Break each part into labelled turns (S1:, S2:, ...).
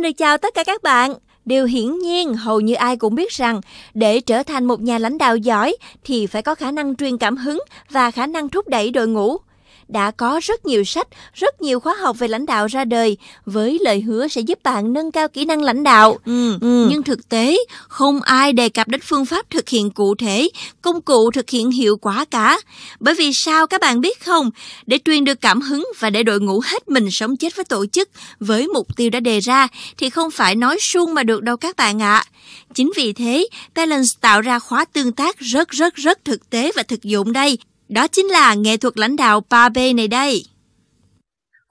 S1: Xin được chào tất cả các bạn. Điều hiển nhiên hầu như ai cũng biết rằng để trở thành một nhà lãnh đạo giỏi thì phải có khả năng truyền cảm hứng và khả năng thúc đẩy đội ngũ đã có rất nhiều sách, rất nhiều khóa học về lãnh đạo ra đời với lời hứa sẽ giúp bạn nâng cao kỹ năng lãnh đạo. Ừ, ừ. Ừ. Nhưng thực tế, không ai đề cập đến phương pháp thực hiện cụ thể, công cụ thực hiện hiệu quả cả. Bởi vì sao các bạn biết không? Để truyền được cảm hứng và để đội ngũ hết mình sống chết với tổ chức với mục tiêu đã đề ra thì không phải nói suông mà được đâu các bạn ạ. À. Chính vì thế, Balance tạo ra khóa tương tác rất rất rất thực tế và thực dụng đây đó chính là nghệ thuật lãnh đạo 3B này đây.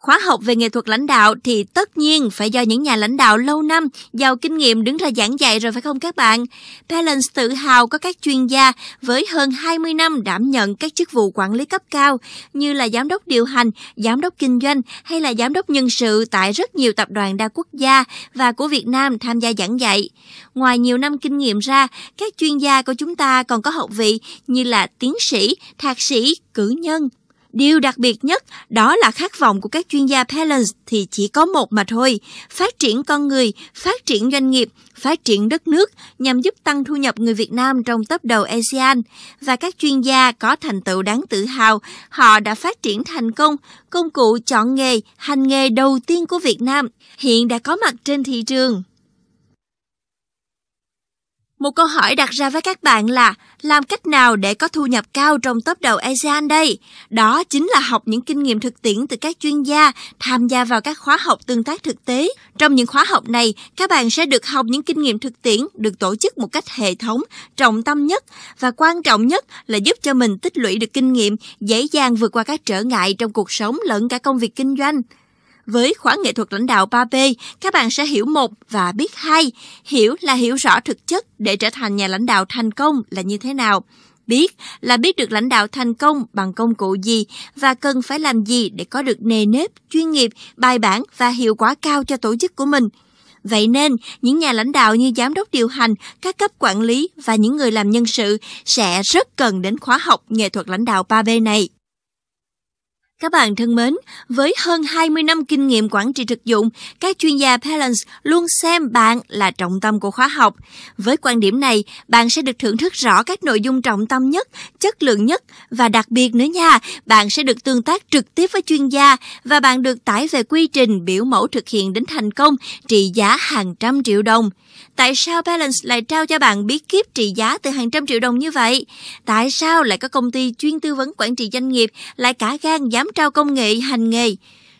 S1: Khóa học về nghệ thuật lãnh đạo thì tất nhiên phải do những nhà lãnh đạo lâu năm, giàu kinh nghiệm đứng ra giảng dạy rồi phải không các bạn? Balance tự hào có các chuyên gia với hơn 20 năm đảm nhận các chức vụ quản lý cấp cao như là giám đốc điều hành, giám đốc kinh doanh hay là giám đốc nhân sự tại rất nhiều tập đoàn đa quốc gia và của Việt Nam tham gia giảng dạy. Ngoài nhiều năm kinh nghiệm ra, các chuyên gia của chúng ta còn có học vị như là tiến sĩ, thạc sĩ, cử nhân, Điều đặc biệt nhất đó là khát vọng của các chuyên gia Palance thì chỉ có một mà thôi, phát triển con người, phát triển doanh nghiệp, phát triển đất nước nhằm giúp tăng thu nhập người Việt Nam trong top đầu ASEAN và các chuyên gia có thành tựu đáng tự hào, họ đã phát triển thành công công cụ chọn nghề, hành nghề đầu tiên của Việt Nam, hiện đã có mặt trên thị trường. Một câu hỏi đặt ra với các bạn là làm cách nào để có thu nhập cao trong top đầu ASEAN đây? Đó chính là học những kinh nghiệm thực tiễn từ các chuyên gia, tham gia vào các khóa học tương tác thực tế. Trong những khóa học này, các bạn sẽ được học những kinh nghiệm thực tiễn được tổ chức một cách hệ thống, trọng tâm nhất và quan trọng nhất là giúp cho mình tích lũy được kinh nghiệm, dễ dàng vượt qua các trở ngại trong cuộc sống lẫn cả công việc kinh doanh. Với khóa nghệ thuật lãnh đạo 3 p các bạn sẽ hiểu một và biết hai. Hiểu là hiểu rõ thực chất để trở thành nhà lãnh đạo thành công là như thế nào. Biết là biết được lãnh đạo thành công bằng công cụ gì và cần phải làm gì để có được nề nếp, chuyên nghiệp, bài bản và hiệu quả cao cho tổ chức của mình. Vậy nên, những nhà lãnh đạo như giám đốc điều hành, các cấp quản lý và những người làm nhân sự sẽ rất cần đến khóa học nghệ thuật lãnh đạo 3B này. Các bạn thân mến, với hơn 20 năm kinh nghiệm quản trị thực dụng, các chuyên gia Palance luôn xem bạn là trọng tâm của khóa học. Với quan điểm này, bạn sẽ được thưởng thức rõ các nội dung trọng tâm nhất, chất lượng nhất và đặc biệt nữa nha, bạn sẽ được tương tác trực tiếp với chuyên gia và bạn được tải về quy trình biểu mẫu thực hiện đến thành công trị giá hàng trăm triệu đồng. Tại sao Balance lại trao cho bạn bí kíp trị giá từ hàng trăm triệu đồng như vậy? Tại sao lại có công ty chuyên tư vấn quản trị doanh nghiệp lại cả gan dám trao công nghệ hành nghề.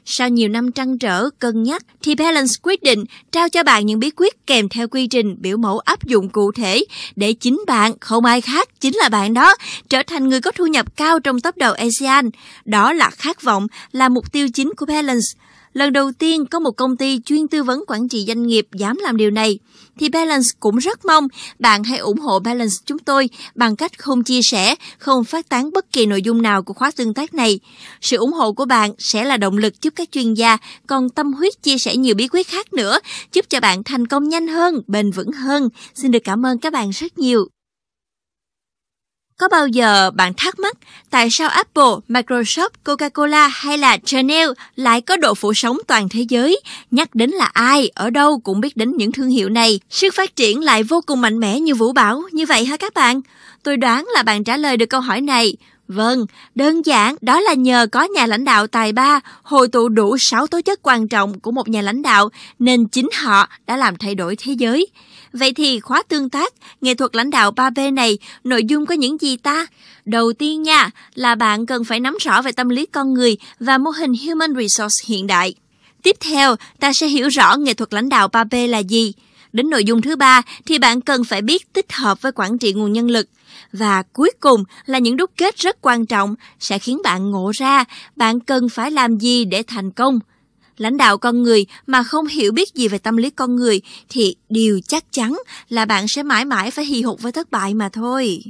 S1: Sau nhiều năm trăn trở, cân nhắc, thì Balance quyết định trao cho bạn những bí quyết kèm theo quy trình biểu mẫu áp dụng cụ thể để chính bạn, không ai khác, chính là bạn đó, trở thành người có thu nhập cao trong top đầu ASEAN. Đó là khát vọng, là mục tiêu chính của Balance lần đầu tiên có một công ty chuyên tư vấn quản trị doanh nghiệp dám làm điều này, thì Balance cũng rất mong bạn hãy ủng hộ Balance chúng tôi bằng cách không chia sẻ, không phát tán bất kỳ nội dung nào của khóa tương tác này. Sự ủng hộ của bạn sẽ là động lực giúp các chuyên gia còn tâm huyết chia sẻ nhiều bí quyết khác nữa, giúp cho bạn thành công nhanh hơn, bền vững hơn. Xin được cảm ơn các bạn rất nhiều. Có bao giờ bạn thắc mắc tại sao Apple, Microsoft, Coca-Cola hay là Chanel lại có độ phủ sóng toàn thế giới? Nhắc đến là ai, ở đâu cũng biết đến những thương hiệu này. Sức phát triển lại vô cùng mạnh mẽ như vũ bão, như vậy hả các bạn? Tôi đoán là bạn trả lời được câu hỏi này Vâng, đơn giản đó là nhờ có nhà lãnh đạo tài ba hội tụ đủ 6 tố chất quan trọng của một nhà lãnh đạo nên chính họ đã làm thay đổi thế giới. Vậy thì khóa tương tác, nghệ thuật lãnh đạo 3B này, nội dung có những gì ta? Đầu tiên nha, là bạn cần phải nắm rõ về tâm lý con người và mô hình Human Resource hiện đại. Tiếp theo, ta sẽ hiểu rõ nghệ thuật lãnh đạo 3B là gì. Đến nội dung thứ ba thì bạn cần phải biết tích hợp với quản trị nguồn nhân lực. Và cuối cùng là những đúc kết rất quan trọng sẽ khiến bạn ngộ ra bạn cần phải làm gì để thành công lãnh đạo con người mà không hiểu biết gì về tâm lý con người thì điều chắc chắn là bạn sẽ mãi mãi phải hì hục với thất bại mà thôi.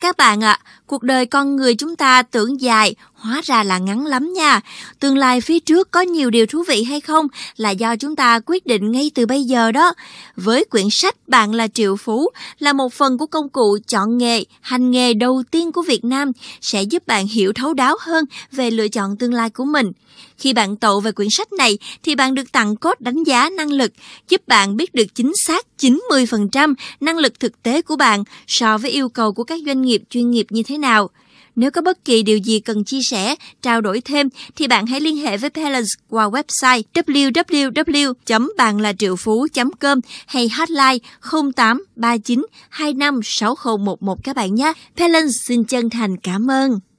S1: Các bạn ạ, à, cuộc đời con người chúng ta tưởng dài Hóa ra là ngắn lắm nha. Tương lai phía trước có nhiều điều thú vị hay không là do chúng ta quyết định ngay từ bây giờ đó. Với quyển sách Bạn là Triệu Phú là một phần của công cụ chọn nghề, hành nghề đầu tiên của Việt Nam sẽ giúp bạn hiểu thấu đáo hơn về lựa chọn tương lai của mình. Khi bạn tậu về quyển sách này thì bạn được tặng cốt đánh giá năng lực, giúp bạn biết được chính xác 90% năng lực thực tế của bạn so với yêu cầu của các doanh nghiệp chuyên nghiệp như thế nào. Nếu có bất kỳ điều gì cần chia sẻ, trao đổi thêm thì bạn hãy liên hệ với Balance qua website www.banlatriệu.phú.com hay hotline 08 39 25 6011 các bạn nhé. Balance xin chân thành cảm ơn.